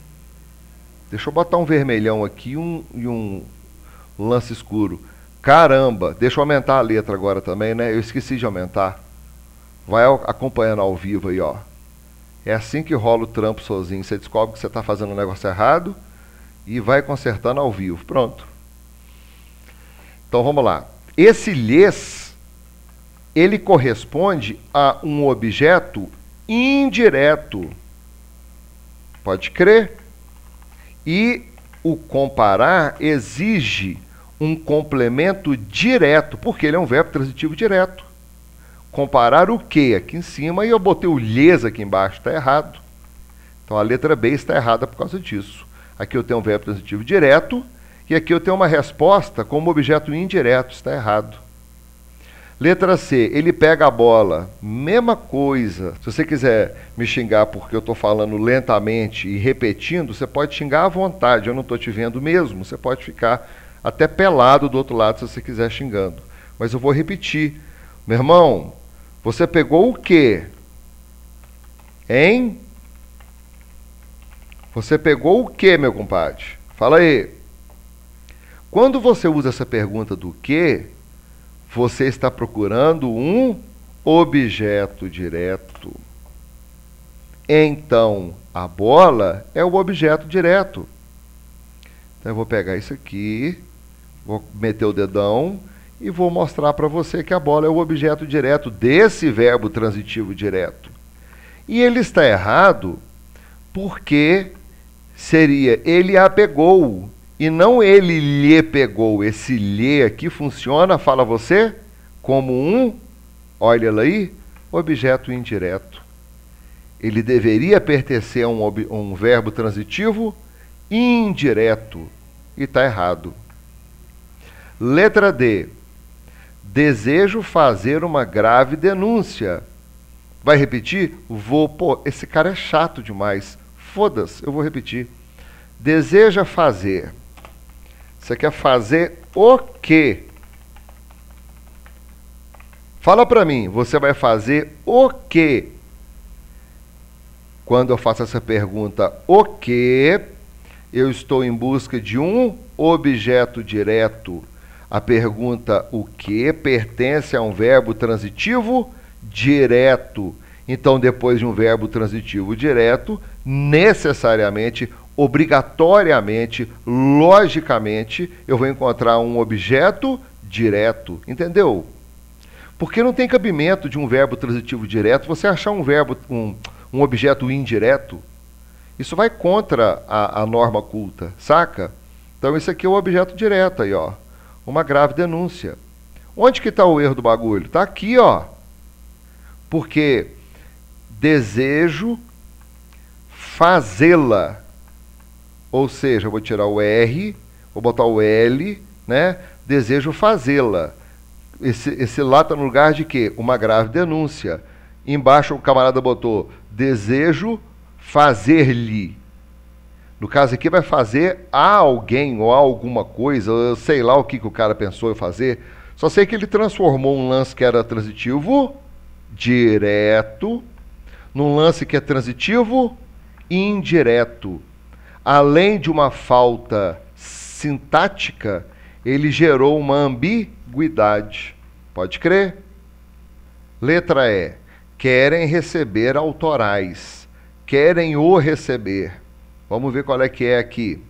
Deixa eu botar um vermelhão aqui um, e um lance escuro. Caramba, deixa eu aumentar a letra agora também, né? Eu esqueci de aumentar. Vai acompanhando ao vivo aí, ó. É assim que rola o trampo sozinho. Você descobre que você está fazendo um negócio errado e vai consertando ao vivo. Pronto. Então vamos lá. Esse lhes, ele corresponde a um objeto indireto. Pode crer? E o comparar exige um complemento direto, porque ele é um verbo transitivo direto. Comparar o que aqui em cima e eu botei o lhes aqui embaixo, está errado. Então a letra B está errada por causa disso. Aqui eu tenho um verbo transitivo direto e aqui eu tenho uma resposta como objeto indireto, está errado. Letra C, ele pega a bola, mesma coisa. Se você quiser me xingar porque eu estou falando lentamente e repetindo, você pode xingar à vontade, eu não estou te vendo mesmo. Você pode ficar até pelado do outro lado se você quiser xingando. Mas eu vou repetir. Meu irmão, você pegou o quê? Hein? Você pegou o quê, meu compadre? Fala aí. Quando você usa essa pergunta do que, você está procurando um objeto direto. Então, a bola é o objeto direto. Então, eu vou pegar isso aqui, vou meter o dedão e vou mostrar para você que a bola é o objeto direto desse verbo transitivo direto. E ele está errado porque seria ele a pegou e não ele lhe pegou. Esse lhe aqui funciona, fala você, como um, olha aí, objeto indireto. Ele deveria pertencer a um, um verbo transitivo indireto e está errado. Letra D. Desejo fazer uma grave denúncia. Vai repetir? Vou, pô, esse cara é chato demais. Foda-se, eu vou repetir. Deseja fazer você quer fazer o quê? Fala para mim, você vai fazer o quê? Quando eu faço essa pergunta, o quê? Eu estou em busca de um objeto direto. A pergunta o que pertence a um verbo transitivo direto. Então, depois de um verbo transitivo direto, necessariamente obrigatoriamente, logicamente, eu vou encontrar um objeto direto, entendeu? Porque não tem cabimento de um verbo transitivo direto você achar um verbo, um, um objeto indireto. Isso vai contra a, a norma culta, saca? Então esse aqui é o objeto direto aí, ó. Uma grave denúncia. Onde que está o erro do bagulho? Está aqui, ó. Porque desejo fazê-la ou seja, eu vou tirar o R, vou botar o L, né? Desejo fazê-la. Esse, esse lá está no lugar de quê? Uma grave denúncia. Embaixo o camarada botou desejo fazer-lhe. No caso aqui vai fazer a alguém ou a alguma coisa, eu sei lá o que, que o cara pensou em fazer. Só sei que ele transformou um lance que era transitivo direto num lance que é transitivo indireto além de uma falta sintática, ele gerou uma ambiguidade. Pode crer? Letra E. Querem receber autorais. Querem o receber. Vamos ver qual é que é aqui.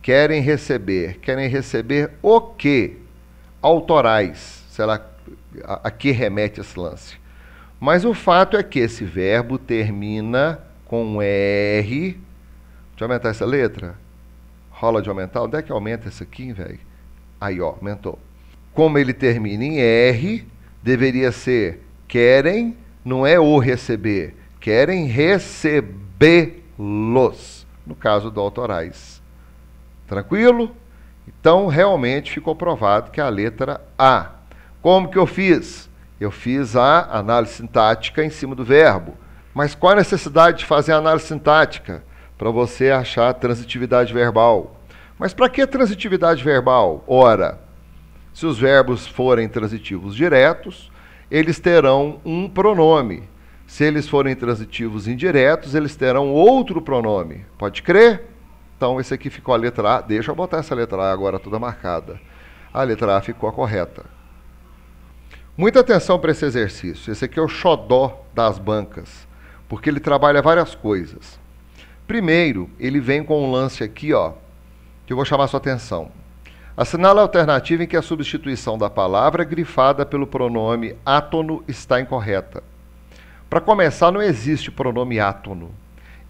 Querem receber. Querem receber o quê? Autorais. Será a, que remete esse lance? Mas o fato é que esse verbo termina com R Deixa eu aumentar essa letra. Rola de aumentar. Onde é que aumenta essa aqui, velho? Aí, ó, aumentou. Como ele termina em R, deveria ser querem, não é o receber, querem recebê-los. No caso do autorais. Tranquilo? Então, realmente ficou provado que é a letra A. Como que eu fiz? Eu fiz a análise sintática em cima do verbo. Mas qual a necessidade de fazer a análise sintática? para você achar transitividade verbal. Mas para que transitividade verbal? Ora, se os verbos forem transitivos diretos, eles terão um pronome. Se eles forem transitivos indiretos, eles terão outro pronome. Pode crer? Então, esse aqui ficou a letra A. Deixa eu botar essa letra A agora toda marcada. A letra A ficou a correta. Muita atenção para esse exercício. Esse aqui é o xodó das bancas, porque ele trabalha várias coisas. Primeiro, ele vem com um lance aqui, ó, que eu vou chamar sua atenção. Assinala a alternativa em que a substituição da palavra grifada pelo pronome átono está incorreta. Para começar, não existe pronome átono.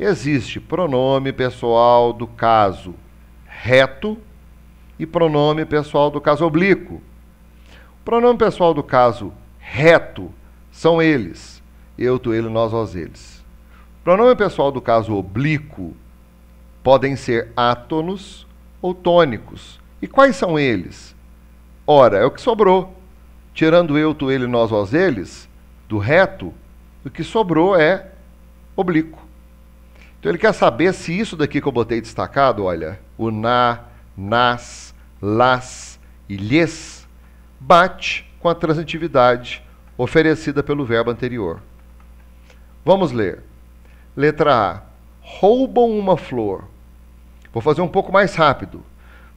Existe pronome pessoal do caso reto e pronome pessoal do caso oblíquo. O pronome pessoal do caso reto são eles: eu, tu, ele, nós, vós, eles. Pronome pessoal do caso oblíquo podem ser átonos ou tônicos. E quais são eles? Ora, é o que sobrou. Tirando eu, tu, ele, nós, vós, eles, do reto, o que sobrou é oblíquo. Então ele quer saber se isso daqui que eu botei destacado, olha, o na, nas, las e lhes, bate com a transitividade oferecida pelo verbo anterior. Vamos ler. Letra A. Roubam uma flor. Vou fazer um pouco mais rápido.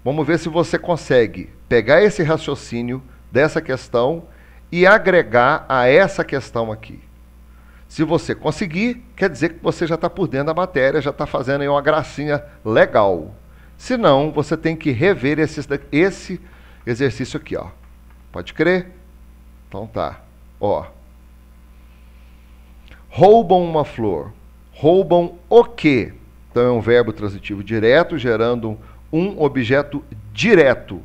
Vamos ver se você consegue pegar esse raciocínio dessa questão e agregar a essa questão aqui. Se você conseguir, quer dizer que você já está por dentro da matéria, já está fazendo aí uma gracinha legal. Se não, você tem que rever esse, esse exercício aqui, ó. Pode crer? Então tá. Ó. Roubam uma flor. Roubam o quê? Então é um verbo transitivo direto, gerando um objeto direto.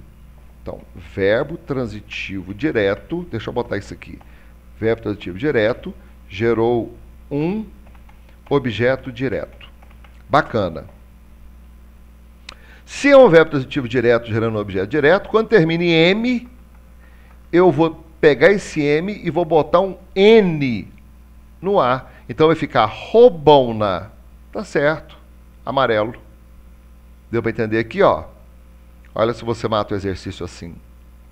Então, verbo transitivo direto, deixa eu botar isso aqui. Verbo transitivo direto gerou um objeto direto. Bacana. Se é um verbo transitivo direto gerando um objeto direto, quando termina em M, eu vou pegar esse M e vou botar um N no ar. Então vai ficar na, Tá certo. Amarelo. Deu para entender aqui, ó. Olha se você mata o exercício assim.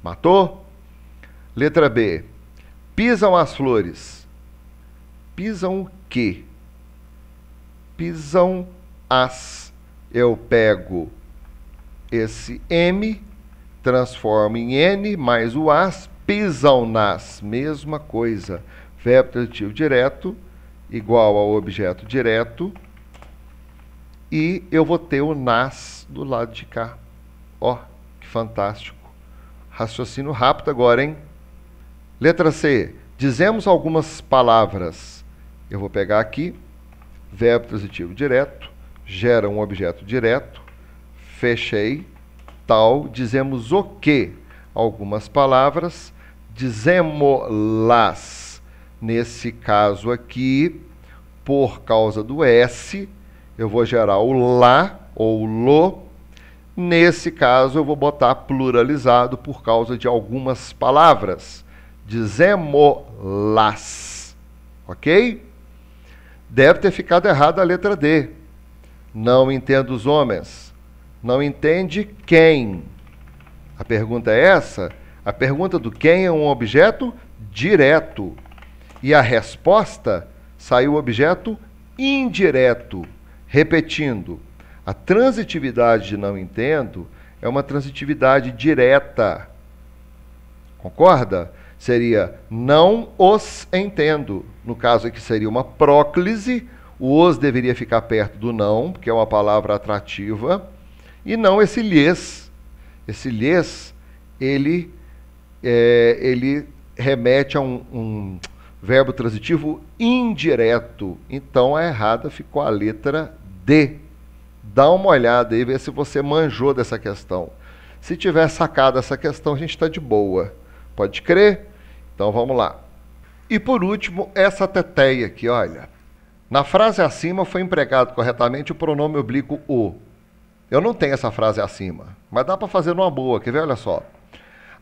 Matou? Letra B. Pisam as flores. Pisam o quê? Pisam as. Eu pego esse M, transformo em N, mais o as, pisam nas. Mesma coisa. Verbo transitivo direto igual ao objeto direto. E eu vou ter o NAS do lado de cá. Ó, oh, que fantástico. Raciocínio rápido agora, hein? Letra C. Dizemos algumas palavras. Eu vou pegar aqui, verbo transitivo direto, gera um objeto direto, fechei, tal, dizemos o que? Algumas palavras, dizemos-las Nesse caso aqui, por causa do S, eu vou gerar o lá ou lo. Nesse caso, eu vou botar pluralizado por causa de algumas palavras. Dizemos-las, ok? Deve ter ficado errada a letra D. Não entendo os homens. Não entende quem. A pergunta é essa? A pergunta do quem é um objeto direto e a resposta saiu objeto indireto. Repetindo, a transitividade de não entendo é uma transitividade direta. Concorda? Seria não os entendo. No caso aqui seria uma próclise, o os deveria ficar perto do não, porque é uma palavra atrativa, e não esse lhes. Esse lhes, ele, é, ele remete a um, um verbo transitivo indireto. Então a é errada ficou a letra D. Dá uma olhada aí, vê se você manjou dessa questão. Se tiver sacado essa questão, a gente está de boa. Pode crer? Então vamos lá. E por último, essa teteia aqui, olha. Na frase acima foi empregado corretamente o pronome oblíquo o. Eu não tenho essa frase acima, mas dá para fazer numa boa, quer ver? Olha só.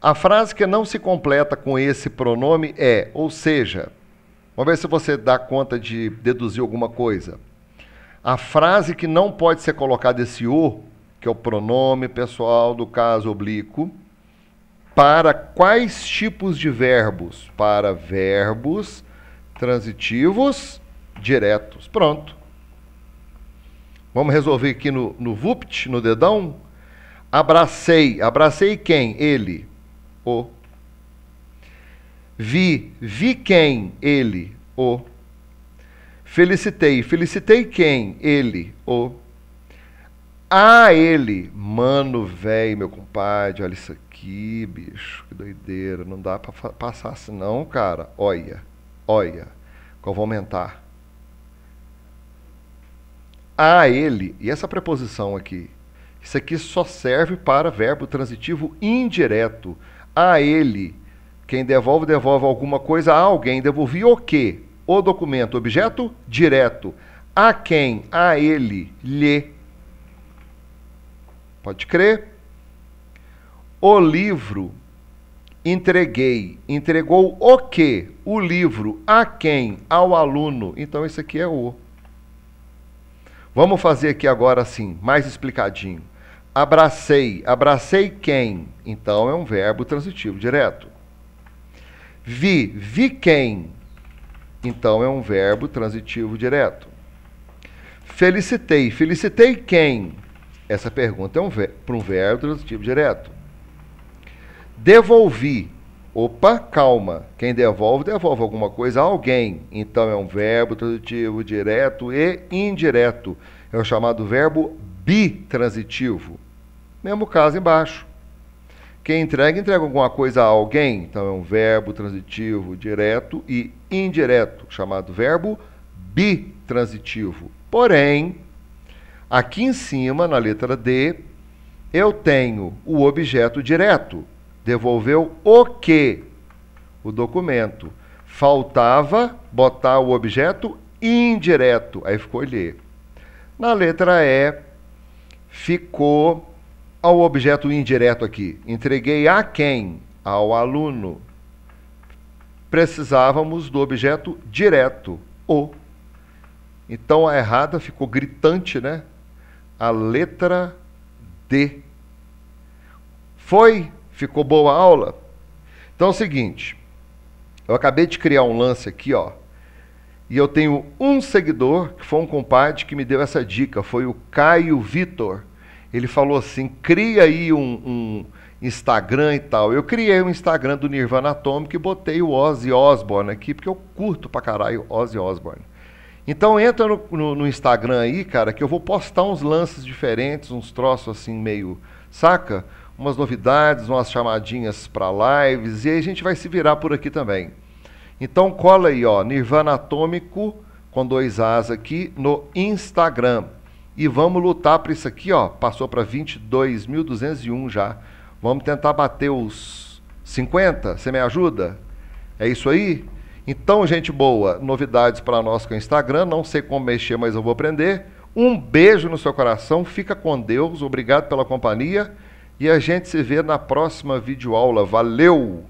A frase que não se completa com esse pronome é, ou seja, vamos ver se você dá conta de deduzir alguma coisa. A frase que não pode ser colocada esse o, que é o pronome pessoal do caso oblíquo, para quais tipos de verbos? Para verbos transitivos diretos. Pronto. Vamos resolver aqui no, no VUPT, no dedão. Abracei. Abracei quem? Ele o. Vi, vi quem? Ele, o. Felicitei, felicitei quem? Ele, o. A ele, mano, velho, meu compadre, olha isso aqui, bicho, que doideira, não dá para passar assim não, cara. Olha, olha, qual vou aumentar? A ele, e essa preposição aqui, isso aqui só serve para verbo transitivo indireto a ele. Quem devolve, devolve alguma coisa a alguém. Devolvi o quê? O documento, objeto direto. A quem? A ele, lhe. Pode crer? O livro entreguei. Entregou o quê? O livro. A quem? Ao aluno. Então esse aqui é o. Vamos fazer aqui agora assim, mais explicadinho. Abracei. Abracei quem? Então é um verbo transitivo direto. Vi. Vi quem? Então é um verbo transitivo direto. Felicitei. Felicitei quem? Essa pergunta é um para um verbo transitivo direto. Devolvi. Opa, calma. Quem devolve, devolve alguma coisa a alguém. Então é um verbo transitivo direto e indireto. É o chamado verbo bitransitivo. Mesmo caso embaixo. Quem entrega, entrega alguma coisa a alguém. Então é um verbo transitivo direto e indireto, chamado verbo bitransitivo. Porém, aqui em cima, na letra D, eu tenho o objeto direto. Devolveu o que? O documento. Faltava botar o objeto indireto. Aí ficou lhe. Na letra E, ficou ao objeto indireto aqui. Entreguei a quem? Ao aluno. Precisávamos do objeto direto, o. Então a errada ficou gritante, né? A letra D. Foi? Ficou boa a aula? Então é o seguinte, eu acabei de criar um lance aqui, ó. E eu tenho um seguidor, que foi um compadre, que me deu essa dica. Foi o Caio Vitor. Ele falou assim: cria aí um, um Instagram e tal. Eu criei um Instagram do Nirvana Atômico e botei o Ozzy Osbourne aqui, porque eu curto pra caralho Ozzy Osbourne. Então entra no, no, no, Instagram aí, cara, que eu vou postar uns lances diferentes, uns troços assim meio, saca? Umas novidades, umas chamadinhas para lives, e aí a gente vai se virar por aqui também. Então cola aí, ó, Nirvana Atômico com dois As aqui no Instagram. E vamos lutar para isso aqui, ó. Passou para 22.201 já. Vamos tentar bater os 50. Você me ajuda? É isso aí? Então, gente boa, novidades para nós com o Instagram. Não sei como mexer, mas eu vou aprender. Um beijo no seu coração. Fica com Deus. Obrigado pela companhia. E a gente se vê na próxima videoaula. Valeu!